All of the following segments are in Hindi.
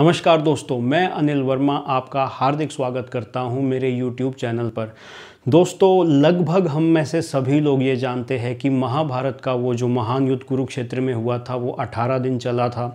नमस्कार दोस्तों मैं अनिल वर्मा आपका हार्दिक स्वागत करता हूं मेरे YouTube चैनल पर दोस्तों लगभग हम में से सभी लोग ये जानते हैं कि महाभारत का वो जो महान युद्ध कुरुक्षेत्र में हुआ था वो 18 दिन चला था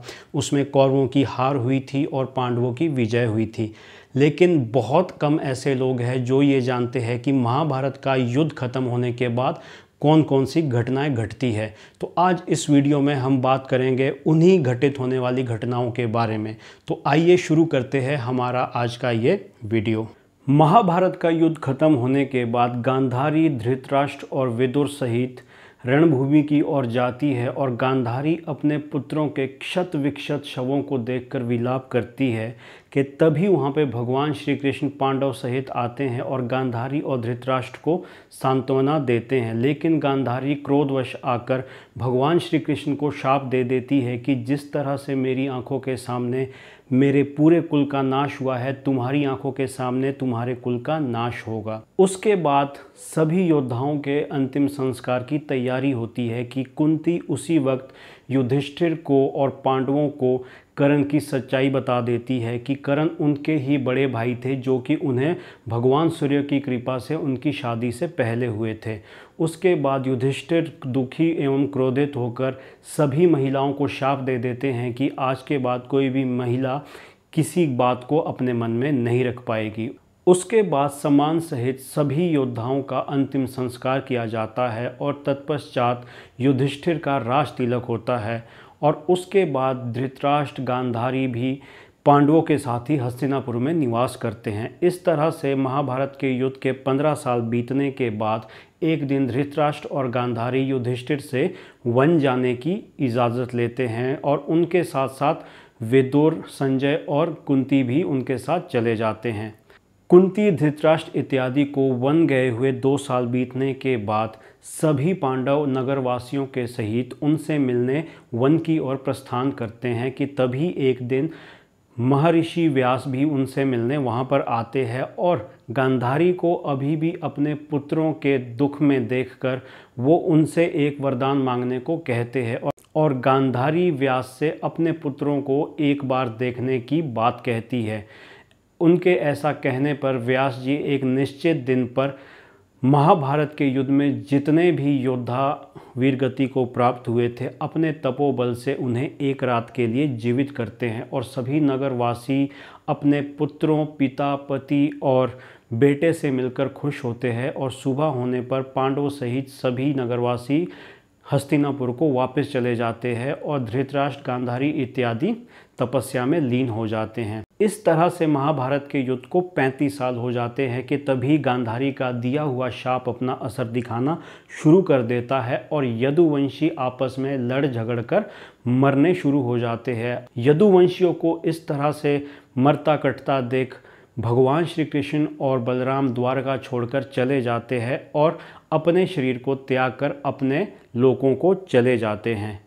उसमें कौरवों की हार हुई थी और पांडवों की विजय हुई थी लेकिन बहुत कम ऐसे लोग हैं जो ये जानते हैं कि महाभारत का युद्ध खत्म होने के बाद कौन कौन सी घटनाएं घटती है तो आज इस वीडियो में हम बात करेंगे उन्हीं घटित होने वाली घटनाओं के बारे में तो आइए शुरू करते हैं हमारा आज का ये वीडियो महाभारत का युद्ध खत्म होने के बाद गांधारी धृतराष्ट्र और विदुर सहित रणभूमि की ओर जाती है और गांधारी अपने पुत्रों के क्षत विक्षत शवों को देखकर विलाप करती है कि तभी वहाँ पे भगवान श्री कृष्ण पांडव सहित आते हैं और गांधारी और धृतराष्ट्र को सांत्वना देते हैं लेकिन गांधारी क्रोधवश आकर भगवान श्री कृष्ण को शाप दे देती है कि जिस तरह से मेरी आंखों के सामने मेरे पूरे कुल का नाश हुआ है तुम्हारी आंखों के सामने तुम्हारे कुल का नाश होगा उसके बाद सभी योद्धाओं के अंतिम संस्कार की तैयारी होती है कि कुंती उसी वक्त युधिष्ठिर को और पांडवों को करण की सच्चाई बता देती है कि करण उनके ही बड़े भाई थे जो कि उन्हें भगवान सूर्य की कृपा से उनकी शादी से पहले हुए थे उसके बाद युधिष्ठिर दुखी एवं क्रोधित होकर सभी महिलाओं को शाप दे देते हैं कि आज के बाद कोई भी महिला किसी बात को अपने मन में नहीं रख पाएगी उसके बाद समान सहित सभी योद्धाओं का अंतिम संस्कार किया जाता है और तत्पश्चात युधिष्ठिर का राज तिलक होता है और उसके बाद धृतराष्ट्र गांधारी भी पांडवों के साथ ही हस्तिनापुर में निवास करते हैं इस तरह से महाभारत के युद्ध के पंद्रह साल बीतने के बाद एक दिन धृतराष्ट्र और गांधारी युधिष्ठिर से वन जाने की इजाज़त लेते हैं और उनके साथ साथ वेदोर संजय और कुंती भी उनके साथ चले जाते हैं कुंती धृतराष्ट्र इत्यादि को वन गए हुए दो साल बीतने के बाद सभी पांडव नगरवासियों के सहित उनसे मिलने वन की ओर प्रस्थान करते हैं कि तभी एक दिन महर्षि व्यास भी उनसे मिलने वहाँ पर आते हैं और गांधारी को अभी भी अपने पुत्रों के दुख में देखकर वो उनसे एक वरदान मांगने को कहते हैं और और गांधारी व्यास से अपने पुत्रों को एक बार देखने की बात कहती है उनके ऐसा कहने पर व्यास जी एक निश्चित दिन पर महाभारत के युद्ध में जितने भी योद्धा वीरगति को प्राप्त हुए थे अपने तपोबल से उन्हें एक रात के लिए जीवित करते हैं और सभी नगरवासी अपने पुत्रों पिता पति और बेटे से मिलकर खुश होते हैं और सुबह होने पर पांडव सहित सभी नगरवासी हस्तिनापुर को वापस चले जाते हैं और धृतराष्ट्र गांधारी इत्यादि तपस्या में लीन हो जाते हैं इस तरह से महाभारत के युद्ध को 35 साल हो जाते हैं कि तभी गांधारी का दिया हुआ शाप अपना असर दिखाना शुरू कर देता है और यदुवंशी आपस में लड़ झगड़ कर मरने शुरू हो जाते हैं यदुवंशियों को इस तरह से मरता कटता देख भगवान श्री कृष्ण और बलराम द्वारका छोड़कर चले जाते हैं और अपने शरीर को त्याग कर अपने लोगों को चले जाते हैं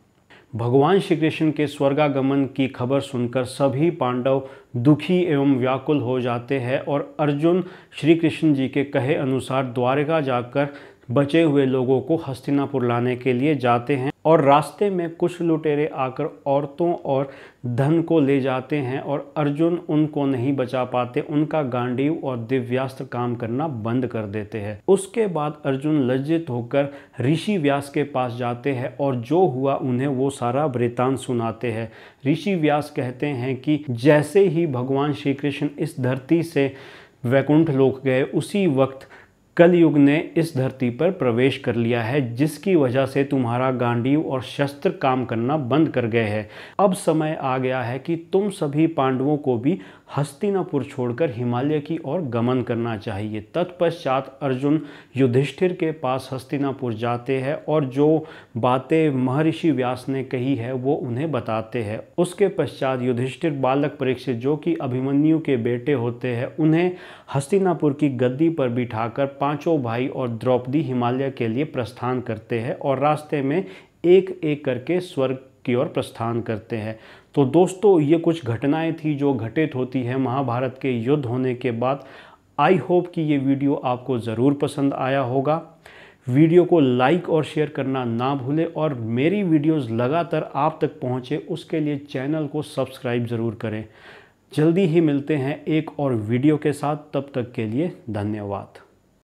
भगवान श्री कृष्ण के स्वर्गागमन की खबर सुनकर सभी पांडव दुखी एवं व्याकुल हो जाते हैं और अर्जुन श्री कृष्ण जी के कहे अनुसार द्वारका जाकर बचे हुए लोगों को हस्तिनापुर लाने के लिए जाते हैं और रास्ते में कुछ लुटेरे आकर औरतों और धन को ले जाते हैं और अर्जुन उनको नहीं बचा पाते उनका गांडीव और दिव्यास्त्र काम करना बंद कर देते हैं उसके बाद अर्जुन लज्जित होकर ऋषि व्यास के पास जाते हैं और जो हुआ उन्हें वो सारा वृतांत सुनाते हैं ऋषि व्यास कहते हैं कि जैसे ही भगवान श्री कृष्ण इस धरती से वैकुंठ लोक गए उसी वक्त कलयुग ने इस धरती पर प्रवेश कर लिया है जिसकी वजह से तुम्हारा गांडीव और शस्त्र काम करना बंद कर गए हैं अब समय आ गया है कि तुम सभी पांडवों को भी हस्तिनापुर छोड़कर हिमालय की ओर गमन करना चाहिए तत्पश्चात अर्जुन युधिष्ठिर के पास हस्तिनापुर जाते हैं और जो बातें महर्षि व्यास ने कही है वो उन्हें बताते हैं उसके पश्चात युधिष्ठिर बालक परीक्षित जो कि अभिमन्यु के बेटे होते हैं उन्हें हस्तिनापुर की गद्दी पर बिठाकर पांचों भाई और द्रौपदी हिमालय के लिए प्रस्थान करते हैं और रास्ते में एक एक करके स्वर्ग की ओर प्रस्थान करते हैं तो दोस्तों ये कुछ घटनाएं थी जो घटित होती हैं महाभारत के युद्ध होने के बाद आई होप कि ये वीडियो आपको ज़रूर पसंद आया होगा वीडियो को लाइक और शेयर करना ना भूलें और मेरी वीडियोस लगातार आप तक पहुंचे उसके लिए चैनल को सब्सक्राइब ज़रूर करें जल्दी ही मिलते हैं एक और वीडियो के साथ तब तक के लिए धन्यवाद